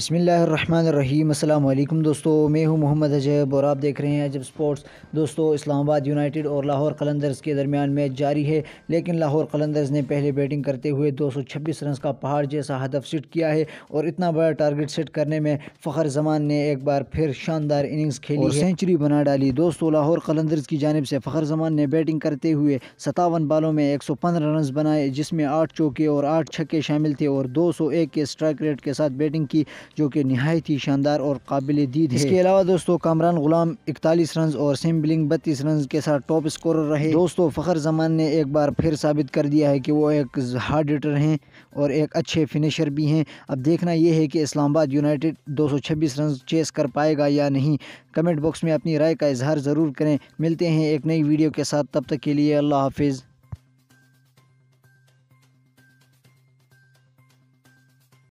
अस्सलाम वालेकुम दोस्तों मैं हूं मोहम्मद अजैब और आप देख रहे हैं अजब स्पोर्ट्स दोस्तों इस्लामाबाद यूनाइटेड और लाहौर कलंदर्स के दरमियान मैच जारी है लेकिन लाहौर कलंदर्स ने पहले बैटिंग करते हुए 226 रन का पहाड़ जैसा हदफ सेट किया है और इतना बड़ा टारगेट सेट करने में फ़खर जमान ने एक बार फिर शानदार इनिंग्स खेली और सेंचुरी बना डाली दोस्तों लाहौर कलंदर्स की जानब से फ़खर जमान ने बैटिंग करते हुए सतावन बालों में एक रन बनाए जिसमें आठ चौके और आठ छक्के शामिल थे और दो के स्ट्राइक रेट के साथ बैटिंग की जो कि नहायत ही शानदार और काबिल दीद है इसके अलावा दोस्तों कामरान गुलाम इकतालीस रन और सिम्बलिंग बिलिंग बत्तीस रन के साथ टॉप स्कोर रहे दोस्तों फ़खर जमान ने एक बार फिर साबित कर दिया है कि वो एक हार्ड हिटर हैं और एक अच्छे फिनिशर भी हैं अब देखना यह है कि इस्लामाबाद यूनाइटेड 226 रन चेस कर पाएगा या नहीं कमेंट बॉक्स में अपनी राय का इजहार ज़रूर करें मिलते हैं एक नई वीडियो के साथ तब तक के लिए अल्लाह हाफिज़